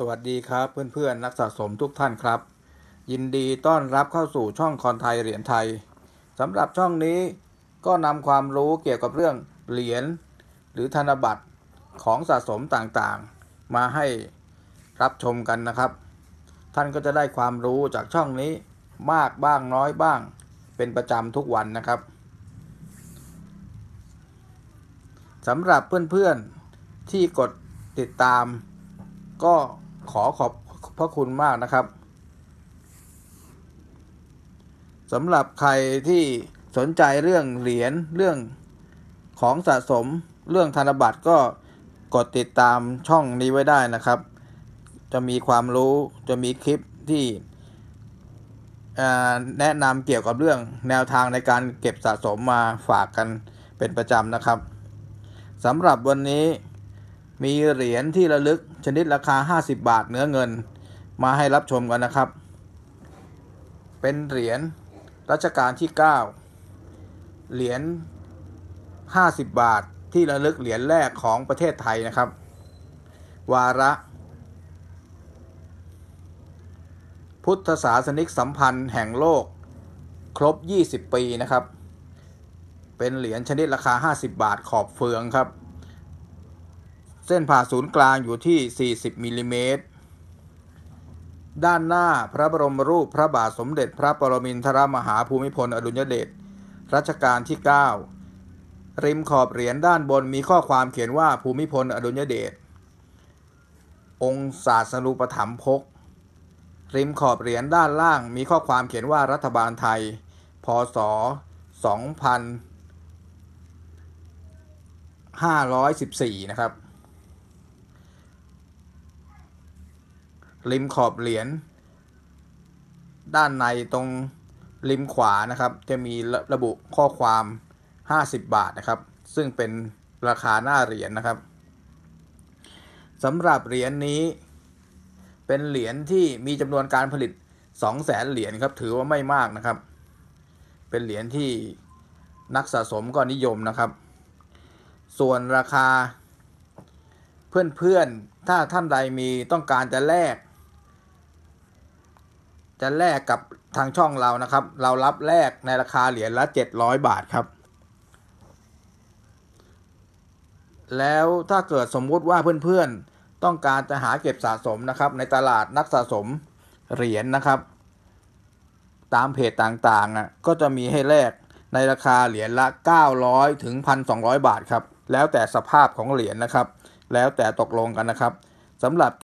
สวัสดีครับเพื่อนๆ นักสะสมทุกท่านครับ ยินดีต้อนรับเข้าสู่ช่อง คอนไทยเหรียญไทยสำหรับช่องนี้ก็นำความรู้เกี่ยวกับเรื่อง เหรียญหรือธนบัตรของสะสมต่างๆ มาให้รับชมกันนะครับ ท่านก็จะได้ความรู้จากช่องนี้มากบ้างน้อยบ้างเป็นประจำทุกวันนะครับสำหรับเพื่อนๆที่กดติดตามก็ขอขอบพระคุณมากนะครับสำหรับใครที่สนใจเรื่องเหรียญเรื่องของสะสมเรื่องธนบัตรก็ กดติดตามช่องนี้ไว้ได้นะครับ จะมีความรู้จะมีคลิปที่แนะนำเกี่ยวกับเรื่องแนวทางในการเก็บสะสมมาฝากกันเป็นประจำนะครับสำหรับวันนี้มีเหรียญที่ระลึกชนิดราคา 50 บาทเนื้อเงินมาให้รับชมกันนะครับ เป็นเหรียญรัชกาลที่ 9 เหรียญ 50 บาทที่ระลึกเหรียญแรกของประเทศไทยนะครับ วาระ พุทธศาสนิกสัมพันธ์แห่งโลกครบ 20 ปีนะครับ เป็นเหรียญชนิดราคา 50 บาทขอบเฟืองครับเส้นผ่าศูนย์กลางอยู่ที่ 40มิลิเมตรด้านหน้าพระบรมรูปพระบาทสมเด็จพระปรมินทรมหาภูมิพล อดุลยเดช รัชกาลที่ 9 ริมขอบ เหรียญด้านบนมีข้อความเขียนว่าภูมิพลอดุลยเดช องศาสรุปถัมภกริมขอบ เหรียญด้านล่างมีข้อความเขียนว่ารัฐบาลไทย พศ2 514 นะครับริมขอบเหรียญด้านในตรงริมขวานะครับ จะมีระระบุข้อความ 50 บาทนะครับ ซึ่งเป็นราคาหน้าเหรียญนนะครับสำหรับเหรียญนนี้ เป็นเหรียญที่มีจำนวนการผลิต2 0 0แสนเหรียญครับถือว่าไม่มากนะครับ เป็นเหรียญที่นักสะสมก็นิยมนะครับ ส่วนราคา เพื่อนๆ ถ้าท่านใดมีต้องการจะแลกจะแลกกับทางช่องเรานะครับ เรารับแลกในราคาเหรียญละ 700 บาทครับ แล้วถ้าเกิดสมมุติว่าเพื่อนๆ ต้องการจะหาเก็บสะสมนะครับในตลาดนักสะสมเหรียญนนะครับ ตามเพจต่างๆอ่ะก็จะมีให้แลกในราคาเหรียญละ 900ถึง1,200 บาทครับแล้วแต่สภาพของ เหรียญนะครับ แล้วแต่ตกลงกันนะครับสำหรับ